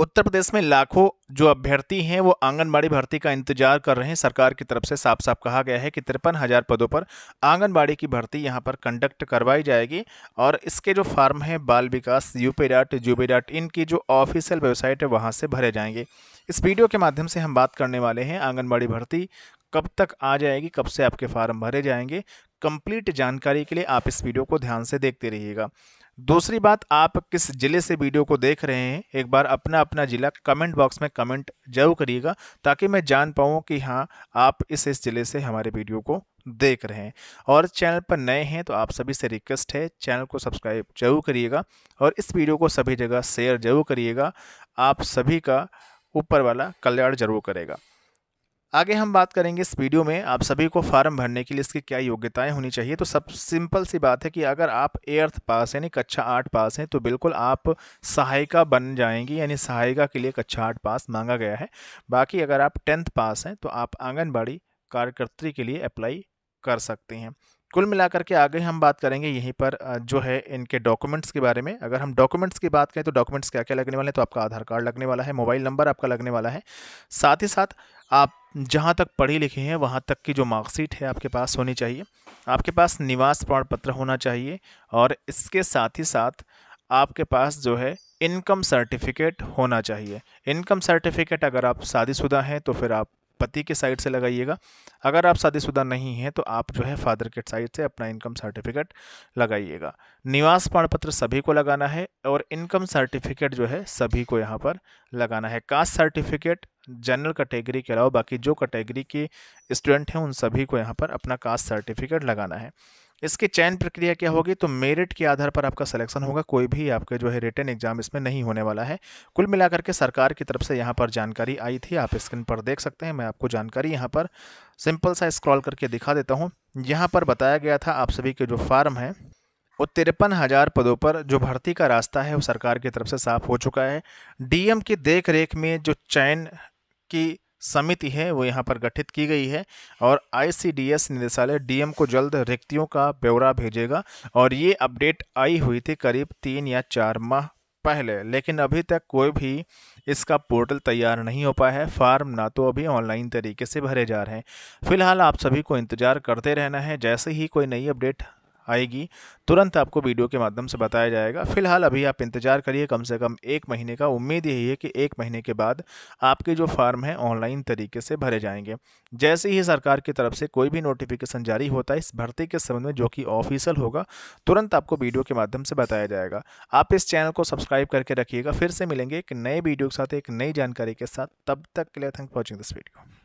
उत्तर प्रदेश में लाखों जो अभ्यर्थी हैं वो आंगनबाड़ी भर्ती का इंतजार कर रहे हैं सरकार की तरफ से साफ साफ कहा गया है कि तिरपन हज़ार पदों पर आंगनबाड़ी की भर्ती यहां पर कंडक्ट करवाई जाएगी और इसके जो फार्म हैं बाल विकास UP dot P dot in की जो ऑफिशियल वेबसाइट है वहाँ से भरे जाएंगे इस वीडियो के माध्यम से हम बात करने वाले हैं आंगनबाड़ी भर्ती कब तक आ जाएगी कब से आपके फार्म भरे जाएंगे कंप्लीट जानकारी के लिए आप इस वीडियो को ध्यान से देखते रहिएगा दूसरी बात आप किस ज़िले से वीडियो को देख रहे हैं एक बार अपना अपना ज़िला कमेंट बॉक्स में कमेंट जरूर करिएगा ताकि मैं जान पाऊँ कि हाँ आप इस इस ज़िले से हमारे वीडियो को देख रहे हैं और चैनल पर नए हैं तो आप सभी से रिक्वेस्ट है चैनल को सब्सक्राइब जरूर करिएगा और इस वीडियो को सभी जगह शेयर जरूर करिएगा आप सभी का ऊपर वाला कल्याण जरूर करेगा आगे हम बात करेंगे इस वीडियो में आप सभी को फार्म भरने के लिए इसकी क्या योग्यताएं होनी चाहिए तो सब सिंपल सी बात है कि अगर आप एर्थ पास यानी कक्षा आठ पास हैं तो बिल्कुल आप सहायिका बन जाएंगी यानी सहायिका के लिए कक्षा आठ पास मांगा गया है बाकी अगर आप टेंथ पास हैं तो आप आंगनबाड़ी कार्यकर्त्री के लिए अप्लाई कर सकते हैं कुल मिलाकर के आगे हम बात करेंगे यहीं पर जो है इनके डॉक्यूमेंट्स के बारे में अगर हम डॉक्यूमेंट्स की बात करें तो डॉक्यूमेंट्स क्या क्या लगने वाले हैं तो आपका आधार कार्ड लगने वाला है मोबाइल नंबर आपका लगने वाला है साथ ही साथ आप जहाँ तक पढ़ी लिखी हैं वहाँ तक की जो मार्कशीट है आपके पास होनी चाहिए आपके पास निवास प्रमाण पत्र होना चाहिए और इसके साथ ही साथ आपके पास जो है इनकम सर्टिफिकेट होना चाहिए इनकम सर्टिफिकेट अगर आप शादीशुदा हैं तो फिर आप पति के साइड से लगाइएगा अगर आप शादीशुदा नहीं हैं तो आप जो है फादर के साइड से अपना इनकम सर्टिफिकेट लगाइएगा निवास प्रमाण पत्र सभी को लगाना है और इनकम सर्टिफिकेट जो है सभी को यहाँ पर लगाना है कास्ट सर्टिफिकेट जनरल कैटेगरी के अलावा बाकी जो कैटेगरी के स्टूडेंट हैं उन सभी को यहाँ पर अपना कास्ट सर्टिफिकेट लगाना है इसकी चयन प्रक्रिया क्या होगी तो मेरिट के आधार पर आपका सिलेक्शन होगा कोई भी आपके जो है रिटर्न एग्जाम इसमें नहीं होने वाला है कुल मिलाकर के सरकार की तरफ से यहाँ पर जानकारी आई थी आप स्क्रीन पर देख सकते हैं मैं आपको जानकारी यहाँ पर सिंपल सा स्क्रॉल करके दिखा देता हूँ यहाँ पर बताया गया था आप सभी के जो फार्म हैं वो तिरपन हज़ार पदों पर जो भर्ती का रास्ता है वो सरकार की तरफ से साफ हो चुका है डीएम की देख रेख में जो चयन की समिति है वो यहाँ पर गठित की गई है और आईसीडीएस निदेशालय डीएम को जल्द रिक्तियों का ब्यौरा भेजेगा और ये अपडेट आई हुई थी करीब तीन या चार माह पहले लेकिन अभी तक कोई भी इसका पोर्टल तैयार नहीं हो पाया है फार्म ना तो अभी ऑनलाइन तरीके से भरे जा रहे हैं फिलहाल आप सभी को इंतज़ार करते रहना है जैसे ही कोई नई अपडेट आएगी तुरंत आपको वीडियो के माध्यम से बताया जाएगा फिलहाल अभी आप इंतज़ार करिए कम से कम एक महीने का उम्मीद यही है कि एक महीने के बाद आपके जो फार्म हैं ऑनलाइन तरीके से भरे जाएंगे जैसे ही सरकार की तरफ से कोई भी नोटिफिकेशन जारी होता है इस भर्ती के संबंध में जो कि ऑफिशियल होगा तुरंत आपको वीडियो के माध्यम से बताया जाएगा आप इस चैनल को सब्सक्राइब करके रखिएगा फिर से मिलेंगे एक नए वीडियो के साथ एक नई जानकारी के साथ तब तक के लिए thank for watching this video